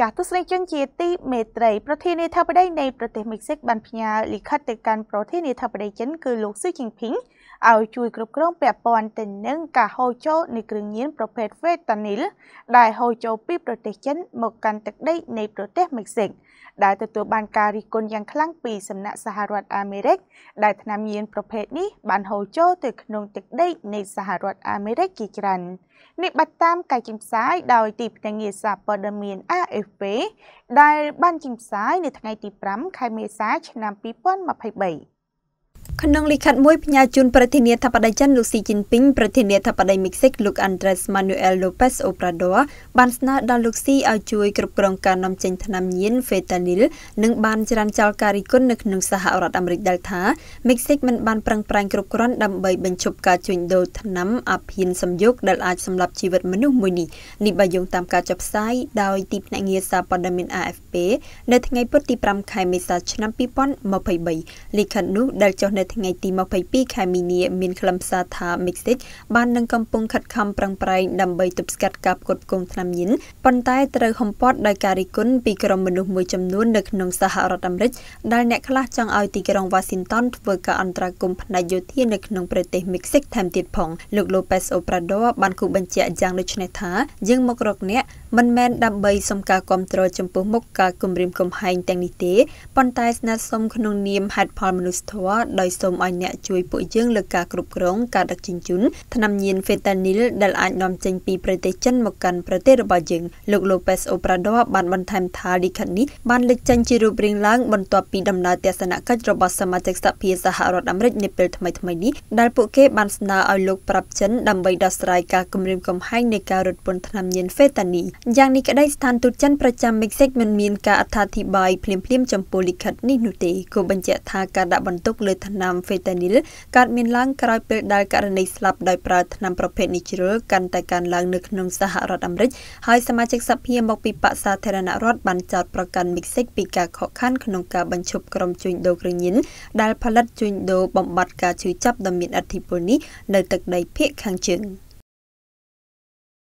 ចាស់ទស្សនិកជនជាទីមេត្រី ប្រធានាធិបតីនៃប្រទេសមិចស៊ិកបានផ្ញើលិខិតទៅកាន់ប្រធានាធិបតីចិនគឺលោកស៊ូជីងភីងឲ្យជួយគ្រប់គ្រងពាក់ព័ន្ធទៅនឹងការហូរចូលនៃគ្រឿងញៀនប្រភេទ Fentanyl ដែលហូរចូលពីប្រទេសចិនមកកាន់ទឹកដីនៃប្រទេសមិចស៊ិកដែលទទួលបានការរិះគន់យ៉ាងខ្លាំងពីសំណាក់សហរដ្ឋអាមេរិក ដែលថ្នាំញៀនប្រភេទនេះបានហូរចូលទៅក្នុងទឹកដីនៃសហរដ្ឋអាមេរិកជាច្រើននេះបាត់តាមការចេញផ្សាយដោយទីភ្នាក់ងារសារព័ត៌មាន AFP ដែលបានចេញផ្សាយនៅថ្ងៃទី5ខែមេសាឆ្នាំ2023ក្នុងលិខិតមួយផ្ញើជូនប្រធានាធិបតីចិនលោកស៊ីជីនពីងប្រធានាធិបតីមិចស៊ិកលោក Andres Manuel Lopez Obrador បានស្នើដល់លោកស៊ីឲ្យជួយគ្រប់គ្រងការនាំចេញថ្នាំញៀន Fentanyl និងបានចរានចោលការរិះគន់នៅក្នុងសហរដ្ឋអាមេរិកដែលថាមិចស៊ិកមិនបានប្រឹងប្រែងគ្រប់គ្រាន់ដើម្បីបញ្ឈប់ការជួញដូរថ្នាំអាភៀនសំយោគដែលអាចសម្លាប់ជីវិតមនុស្សមួយនេះនេះបើយោងតាមការចុះផ្សាយដោយទីភ្នាក់ងារសារព័ត៌មាន AFP នៅថ្ងៃពុធទី5ខែមេសាឆ្នាំ2023លិខិតនោះដែលចុះនៅថ្ងៃទី22ខែមីនា មានខ្លឹមសារថា Mixtic បាននឹងកំពុងខិតខំប្រឹងប្រែងដើម្បី ទប់ស្កាត់ការផ្គត់ផ្គង់ថ្នាំញៀនប៉ុន្តែត្រូវហំពាត់ដោយការរិះគន់ពីក្រុមមនុស្សមួយចំនួននៅក្នុងសហរដ្ឋអាមេរិកដែលអ្នកខ្លះចង់ឲ្យទីក្រុង Washington ធ្វើការអន្តរាគមន៍ផ្នែកយោធានៅក្នុងប្រទេស Mixtic ថែមទៀតផងលោក Lopez Obrador បានគូបញ្ជាក់យ៉ាងដូចនេះថាយើងមករកអ្នកមិនមែនដើម្បីសុំការគ្រប់គ្រងចំពោះមុខការគម្រាមកំហែងទាំងនេះទេប៉ុន្តែស្នើសុំក្នុងនាមហេតុផលមនុស្សធម៌ដោយសូមឲ្យអ្នកជួយពួកយើងលើការគ្រប់គ្រងការដឹកជញ្ជូនថ្នាំញៀន Fentanyl ដែលអាចនាំចេញពីប្រទេសចិនមកកាន់ប្រទេសរបស់យើងលោក Lopez Obrador បានបន្ថែមថាលិខិតនេះបានលេចចេញជារូបរាងឡើងបន្ទាប់ពីដំណើរទស្សនកិច្ចរបស់សមាជិកសភាសហរដ្ឋអាមេរិកនាពេលថ្មីៗនេះដែលពួកគេបានស្នើឲ្យលោកប្រាប់ចិនដើម្បីដោះស្រាយការគំរាមកំហែងនៃការរត់ពន្ធថ្នាំញៀន Fentanyl យ៉ាងនេះក្តីស្ថានទូតចិនប្រចាំមិចស៊ិកមិនមានការអត្ថាធិប្បាយភ្លាមៗចំពោះលិខិតនេះនោះទេគូបញ្ជាក់ថាការដាក់បន្ទុកលើថ្នាំមហ្វេតានីលកើតមានឡើងក្រោយពេលដែលករណីស្លាប់ដោយប្រើថ្នាំប្រភេទនេះជ្រើកាន់តែកើនឡើងនៅក្នុងសហរដ្ឋអាមេរិកហើយសមាជិកសភាមកពីបក្សសាធារណរដ្ឋបានចោទប្រកាន់មិចស៊ិកពីការខកខានក្នុងការបញ្ឈប់ក្រុមជួញដូរគ្រឿងញៀនដែលផលិតជួញដូរបំបត្តិការឈឺចាប់ដ៏មានឥទ្ធិពលនេះនៅទឹកដីភៀកខាងជើង។